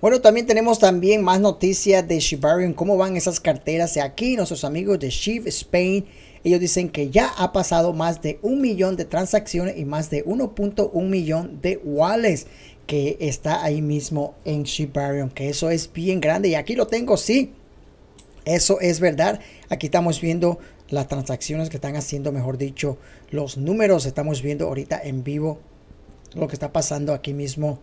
Bueno, también tenemos también más noticias de Shibarium, cómo van esas carteras. Aquí nuestros amigos de Shiv Spain, ellos dicen que ya ha pasado más de un millón de transacciones y más de 1.1 millón de wallets que está ahí mismo en Shibarium, que eso es bien grande. Y aquí lo tengo, sí, eso es verdad. Aquí estamos viendo las transacciones que están haciendo, mejor dicho, los números. Estamos viendo ahorita en vivo lo que está pasando aquí mismo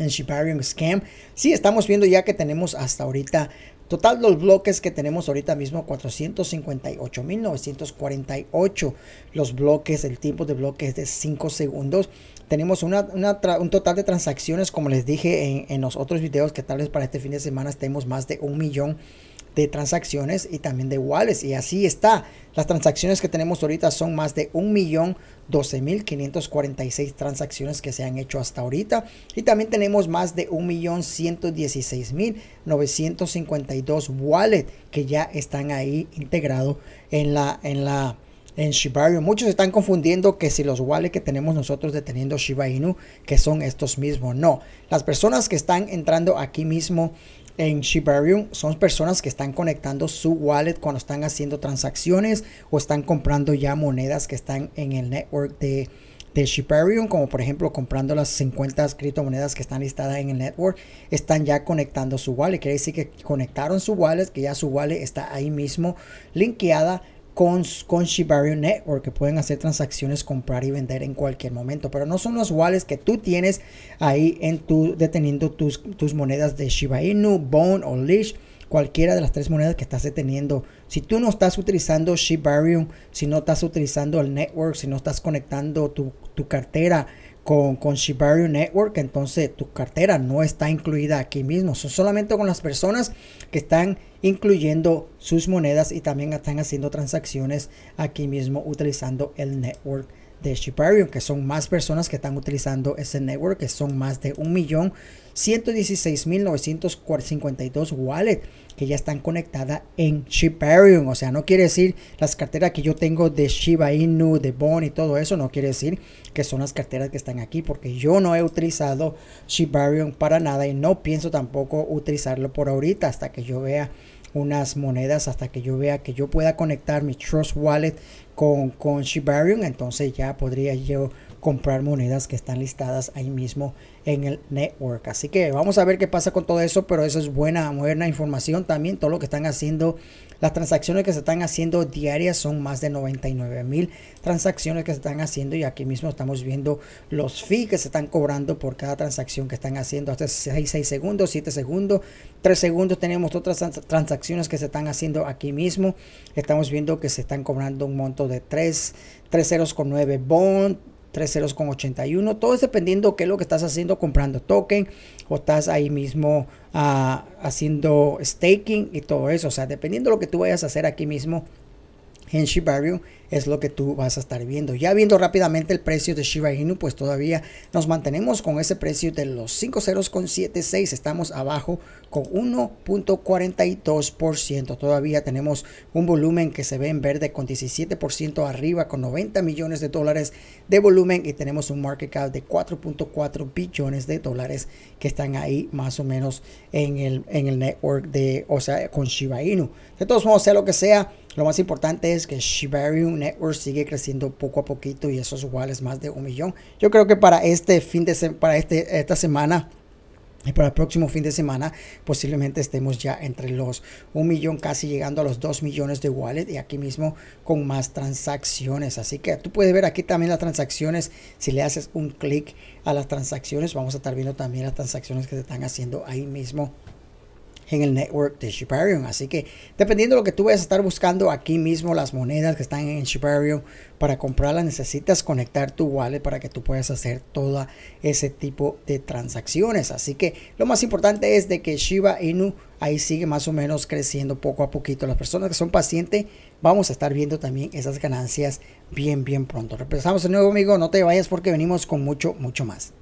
en Shibarium Scam. Sí, estamos viendo ya que tenemos hasta ahorita Total los bloques que tenemos ahorita mismo 458.948. Los bloques, el tiempo de bloques de 5 segundos. Tenemos una, un total de transacciones, como les dije en, los otros videos, que tal vez para este fin de semana tenemos más de un millón de transacciones y también de wallets. Y así está. Las transacciones que tenemos ahorita son más de 1.012.546 transacciones que se han hecho hasta ahorita. Y también tenemos más de 1.116.952 wallets que ya están ahí integrados en la... En la en Shiba Muchos están confundiendo que si los wallets que tenemos nosotros deteniendo Shiba Inu, que son estos mismos. No, las personas que están entrando aquí mismo en Shibarium son personas que están conectando su wallet cuando están haciendo transacciones o están comprando ya monedas que están en el network de, de Shibarium, como por ejemplo comprando las 50 criptomonedas que están listadas en el network, están ya conectando su wallet. Quiere decir que conectaron su wallet, que ya su wallet está ahí mismo linkeada con, con Network que pueden hacer transacciones, comprar y vender en cualquier momento. Pero no son los wallets que tú tienes ahí en tu, deteniendo tus, monedas de Shiba Inu, Bone o Leash cualquiera de las tres monedas que estás deteniendo. Si tú no estás utilizando Shibarium, si no estás utilizando el network, si no estás conectando tu, tu cartera con, con Network, entonces tu cartera no está incluida aquí mismo. Son solamente con las personas que están incluyendo sus monedas y también están haciendo transacciones aquí mismo utilizando el network de Shibarium, que son más personas que están utilizando ese network, que son más de 1.116.952 wallets que ya están conectadas en Shibarium. O sea, no quiere decir las carteras que yo tengo de Shiba Inu, de Bon y todo eso, no quiere decir que son las carteras que están aquí, porque yo no he utilizado Shibarium para nada y no pienso tampoco utilizarlo por ahorita hasta que yo vea unas monedas hasta que yo vea que yo pueda conectar mi Trust Wallet con, con Shibarium. Entonces ya podría yo comprar monedas que están listadas ahí mismo en el network. Así que vamos a ver qué pasa con todo eso, pero eso es buena, buena información también. Todo lo que están haciendo, las transacciones que se están haciendo diarias son más de 99 mil transacciones que se están haciendo y aquí mismo estamos viendo los fees que se están cobrando por cada transacción que están haciendo. Hasta 6, segundos, 7 segundos, 3 segundos. Tenemos otras transacciones que se están haciendo aquí mismo. Estamos viendo que se están cobrando un monto de 3, 3 ceros con 9 bond tres ceros con 81. Todo es dependiendo qué es lo que estás haciendo, comprando token o estás ahí mismo ah, haciendo staking y todo eso. O sea, dependiendo lo que tú vayas a hacer aquí mismo, en Barrio es lo que tú vas a estar viendo. Ya viendo rápidamente el precio de Shiba Inu, pues todavía nos mantenemos con ese precio de los 5.076 Estamos abajo con 1.42%. Todavía tenemos un volumen que se ve en verde con 17% arriba, con 90 millones de dólares de volumen y tenemos un market cap de 4.4 billones de dólares que están ahí más o menos en el, en el network de, o sea, con Shiba Inu. De todos modos, sea lo que sea lo más importante es que Shibarium Network sigue creciendo poco a poquito y esos wallets más de un millón. Yo creo que para este fin de semana, para este, esta semana, y para el próximo fin de semana posiblemente estemos ya entre los un millón, casi llegando a los 2 millones de wallets y aquí mismo con más transacciones. Así que tú puedes ver aquí también las transacciones. Si le haces un clic a las transacciones, vamos a estar viendo también las transacciones que se están haciendo ahí mismo en el network de Shibarium. Así que dependiendo de lo que tú vayas a estar buscando aquí mismo, las monedas que están en Shibarium, para comprarlas necesitas conectar tu wallet para que tú puedas hacer todo ese tipo de transacciones. Así que lo más importante es de que Shiba Inu ahí sigue más o menos creciendo poco a poquito. Las personas que son pacientes, vamos a estar viendo también esas ganancias bien, bien pronto. Represamos de nuevo, amigo. No te vayas porque venimos con mucho, mucho más.